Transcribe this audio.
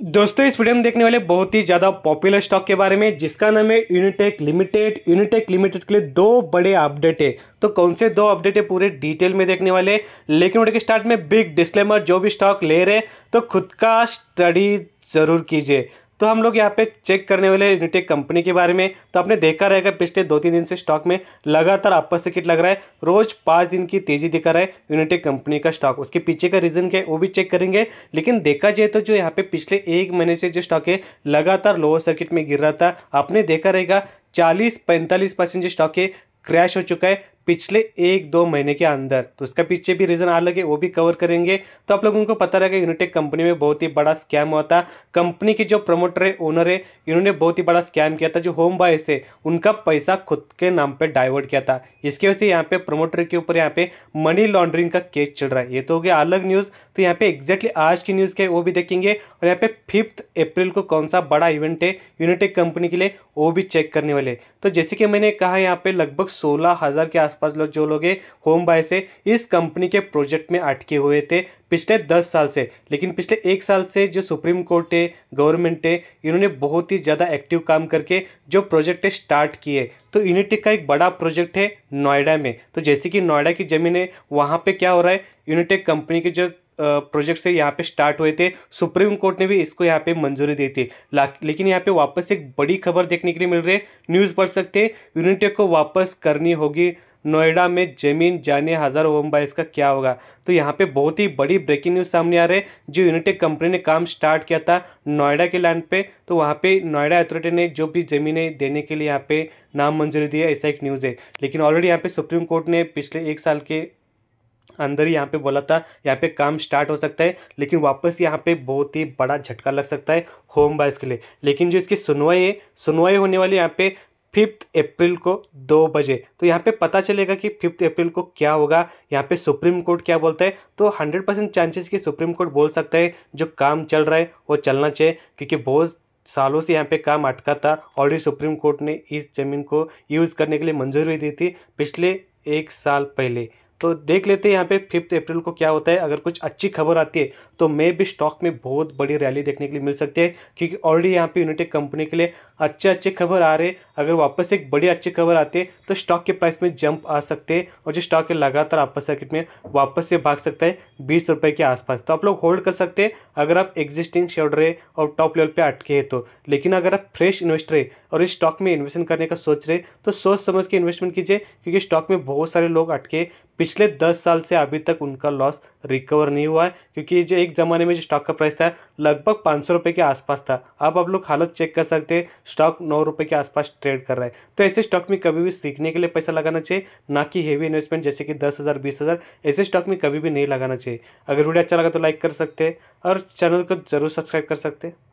दोस्तों इस वीडियो में देखने वाले बहुत ही ज़्यादा पॉपुलर स्टॉक के बारे में जिसका नाम है यूनिटेक लिमिटेड यूनिटेक लिमिटेड के लिए दो बड़े अपडेट है तो कौन से दो अपडेट है पूरे डिटेल में देखने वाले लेकिन उनके स्टार्ट में बिग डिस्क्लेमर जो भी स्टॉक ले रहे तो खुद का स्टडी ज़रूर कीजिए तो हम लोग यहाँ पे चेक करने वाले यूनिटेक कंपनी के बारे में तो आपने देखा रहेगा पिछले दो तीन दिन से स्टॉक में लगातार अपर सर्किट लग रहा है रोज पाँच दिन की तेजी दिखा रहा है यूनिटेक कंपनी का स्टॉक उसके पीछे का रीज़न क्या है वो भी चेक करेंगे लेकिन देखा जाए तो जो यहाँ पे पिछले एक महीने से जो स्टॉक है लगातार लोअर सर्किट में गिर रहा था आपने देखा रहेगा चालीस पैंतालीस परसेंट जो स्टॉक है क्रैश हो चुका है पिछले एक दो महीने के अंदर तो उसका पीछे भी रीज़न अलग है वो भी कवर करेंगे तो आप लोगों को पता रहेगा यूनिटेक कंपनी में बहुत ही बड़ा स्कैम हुआ था कंपनी के जो प्रमोटर है ओनर है इन्होंने बहुत ही बड़ा स्कैम किया था जो होम बाय है उनका पैसा खुद के नाम पर डाइवर्ट किया था इसकी वजह से यहाँ पे प्रमोटर के ऊपर यहाँ पे मनी लॉन्ड्रिंग का केस चल रहा है ये तो हो गया अलग न्यूज़ तो यहाँ पे एग्जैक्टली आज की न्यूज़ क्या है वो भी देखेंगे और यहाँ पे फिफ्थ अप्रैल को कौन सा बड़ा इवेंट है यूनिटेक कंपनी के लिए वो भी चेक करने वाले तो जैसे कि मैंने कहा यहाँ पे लगभग सोलह हज़ार के आसपास लोग जो लोग होम बाय से इस कंपनी के प्रोजेक्ट में अटके हुए थे पिछले दस साल से लेकिन पिछले एक साल से जो सुप्रीम कोर्ट है गवर्नमेंट है इन्होंने बहुत ही ज़्यादा एक्टिव काम करके जो प्रोजेक्ट है स्टार्ट किए तो यूनिटेक का एक बड़ा प्रोजेक्ट है नोएडा में तो जैसे कि नोएडा की ज़मीन है वहाँ पर क्या हो रहा है यूनिटेक कंपनी के जो प्रोजेक्ट से यहाँ पे स्टार्ट हुए थे सुप्रीम कोर्ट ने भी इसको यहाँ पे मंजूरी दी थी लेकिन यहाँ पे वापस एक बड़ी खबर देखने के लिए मिल रही है न्यूज़ पढ़ सकते हैं यूनिटेक को वापस करनी होगी नोएडा में जमीन जाने हज़ारों होम बाइस का क्या होगा तो यहाँ पे बहुत ही बड़ी ब्रेकिंग न्यूज़ सामने आ रही है जो यूनिटेक कंपनी ने काम स्टार्ट किया था नोएडा के लैंड पे तो वहाँ पे नोएडा अथॉरिटी ने जो भी ज़मीनें देने के लिए यहाँ पे नाम मंजूरी दी है ऐसा एक न्यूज़ है लेकिन ऑलरेडी यहाँ पे सुप्रीम कोर्ट ने पिछले एक साल के अंदर ही यहाँ पे बोला था यहाँ पे काम स्टार्ट हो सकता है लेकिन वापस यहाँ पे बहुत ही बड़ा झटका लग सकता है होम बाइज के लिए लेकिन जो इसकी सुनवाई है सुनवाई होने वाली यहाँ पे फिफ्थ अप्रैल को दो बजे तो यहाँ पे पता चलेगा कि फिफ्थ अप्रैल को क्या होगा यहाँ पे सुप्रीम कोर्ट क्या बोलता है तो हंड्रेड परसेंट चांसेस कि सुप्रीम कोर्ट बोल सकता है जो काम चल रहा है वो चलना चाहिए क्योंकि बहुत सालों से यहाँ पे काम अटका था ऑलरेडी सुप्रीम कोर्ट ने इस ज़मीन को यूज़ करने के लिए मंजूरी दी थी पिछले एक साल पहले तो देख लेते हैं यहाँ पे फिफ्थ अप्रैल को क्या होता है अगर कुछ अच्छी खबर आती है तो मे भी स्टॉक में बहुत बड़ी रैली देखने के लिए मिल सकती है क्योंकि ऑलरेडी यहाँ पे यूनिटेक कंपनी के लिए अच्छे अच्छे खबर आ रहे अगर वापस एक बड़ी अच्छी खबर आती है तो स्टॉक के प्राइस में जंप आ सकते हैं और जो स्टॉक है लगातार आपस सर्किट में वापस से भाग सकता है बीस के आसपास तो आप लोग होल्ड कर सकते हैं अगर आप एग्जिस्टिंग शेयर रहे और टॉप लेवल पर अटके हैं तो लेकिन अगर आप फ्रेश इन्वेस्टर है और इस स्टॉक में इन्वेस्टमेंट करने का सोच रहे तो सोच समझ के इन्वेस्टमेंट कीजिए क्योंकि स्टॉक में बहुत सारे लोग अटके पिछले पिछले दस साल से अभी तक उनका लॉस रिकवर नहीं हुआ है क्योंकि जो एक ज़माने में जो स्टॉक का प्राइस था लगभग पाँच सौ रुपये के आसपास था अब आप लोग हालत चेक कर सकते हैं स्टॉक नौ रुपये के आसपास ट्रेड कर रहा है तो ऐसे स्टॉक में कभी भी सीखने के लिए पैसा लगाना चाहिए ना कि हेवी इन्वेस्टमेंट जैसे कि दस हज़ार बीस हज़ार ऐसे स्टॉक में कभी भी नहीं लगाना चाहिए अगर वीडियो अच्छा लगा तो लाइक कर सकते हैं और चैनल को जरूर सब्सक्राइब कर सकते हैं